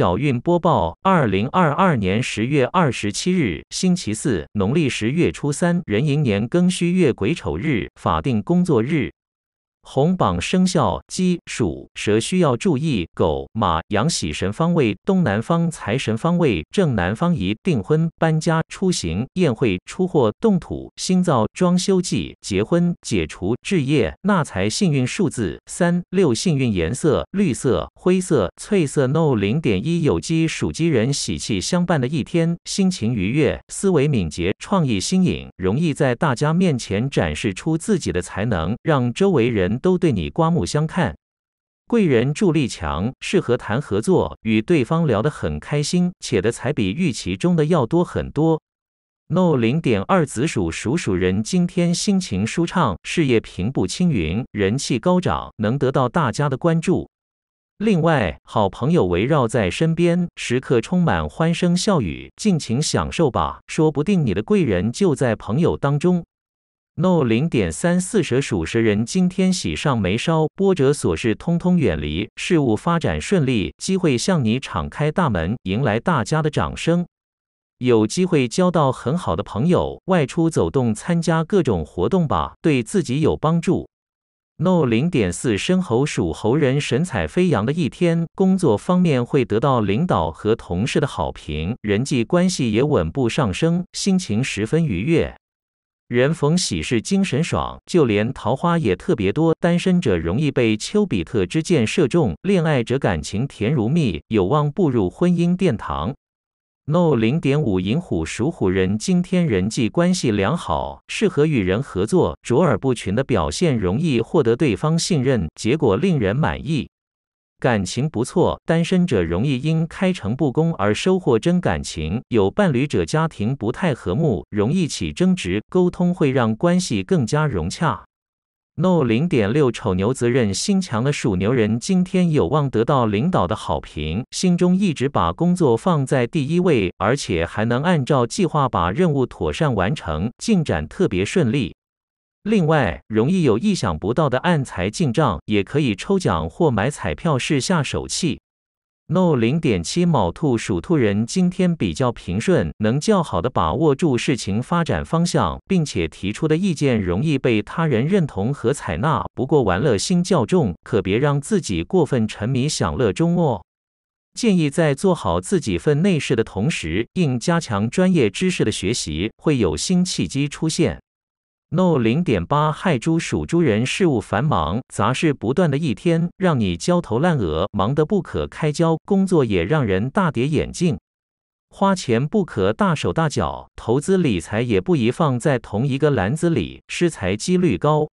小运播报：二零二二年十月二十七日，星期四，农历十月初三，壬寅年庚戌月癸丑日，法定工作日。红榜生肖鸡、鼠、蛇需要注意，狗、马、羊喜神方位东南方，财神方位正南方。宜订婚、搬家、出行、宴会、出货、动土、新造、装修季、结婚、解除、置业。纳财幸运数字三六，幸运颜色绿色、灰色、翠色。No 零点一有机属鸡人喜气相伴的一天，心情愉悦，思维敏捷，创意新颖，容易在大家面前展示出自己的才能，让周围人。都对你刮目相看，贵人助力强，适合谈合作，与对方聊得很开心，且的才比预期中的要多很多。No 零点二子鼠鼠人今天心情舒畅，事业平步青云，人气高涨，能得到大家的关注。另外，好朋友围绕在身边，时刻充满欢声笑语，尽情享受吧，说不定你的贵人就在朋友当中。No，零点三四蛇属蛇人今天喜上眉梢，波折琐事通通远离，事物发展顺利，机会向你敞开大门，迎来大家的掌声。有机会交到很好的朋友，外出走动，参加各种活动吧，对自己有帮助。No，零点四申猴属猴人神采飞扬的一天，工作方面会得到领导和同事的好评，人际关系也稳步上升，心情十分愉悦。人逢喜事精神爽，就连桃花也特别多，单身者容易被丘比特之箭射中，恋爱者感情甜如蜜，有望步入婚姻殿堂。No 零点五寅虎属虎人，今天人际关系良好，适合与人合作，卓尔不群的表现容易获得对方信任，结果令人满意。感情不错，单身者容易因开诚布公而收获真感情；有伴侣者家庭不太和睦，容易起争执，沟通会让关系更加融洽。No 0.6丑牛责任心强的属牛人，今天有望得到领导的好评，心中一直把工作放在第一位，而且还能按照计划把任务妥善完成，进展特别顺利。另外，容易有意想不到的暗财进账，也可以抽奖或买彩票试下手气。No，零点七卯兔属兔人今天比较平顺，能较好的把握住事情发展方向，并且提出的意见容易被他人认同和采纳。不过玩乐心较重，可别让自己过分沉迷享乐中哦。建议在做好自己份内事的同时，应加强专业知识的学习，会有新契机出现。No，零点八亥猪属猪人事务繁忙，杂事不断的一天，让你焦头烂额，忙得不可开交，工作也让人大跌眼镜。花钱不可大手大脚，投资理财也不宜放在同一个篮子里，失财几率高。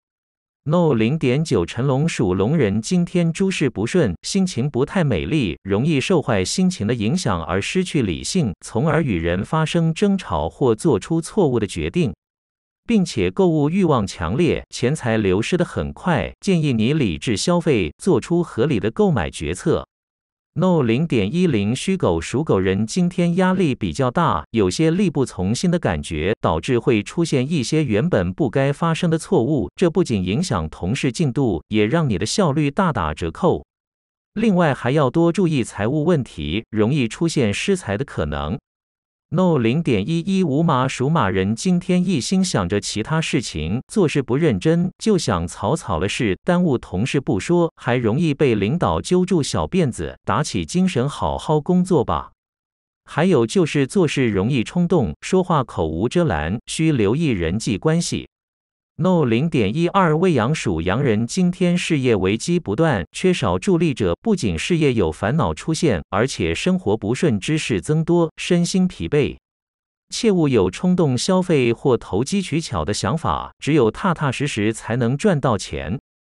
No，零点九辰龙属龙人今天诸事不顺，心情不太美丽，容易受坏心情的影响而失去理性，从而与人发生争吵或做出错误的决定。并且购物欲望强烈，钱财流失的很快。建议你理智消费，做出合理的购买决策。No 0.10，虚狗属狗人今天压力比较大，有些力不从心的感觉，导致会出现一些原本不该发生的错误。这不仅影响同事进度，也让你的效率大打折扣。另外，还要多注意财务问题，容易出现失财的可能。No 零点一一五马属马人今天一心想着其他事情，做事不认真，就想草草了事，耽误同事不说，还容易被领导揪住小辫子。打起精神，好好工作吧。还有就是做事容易冲动，说话口无遮拦，需留意人际关系。No，零点一二未羊属羊人今天事业危机不断，缺少助力者，不仅事业有烦恼出现，而且生活不顺，之事增多，身心疲惫。切勿有冲动消费或投机取巧的想法，只有踏踏实实才能赚到钱。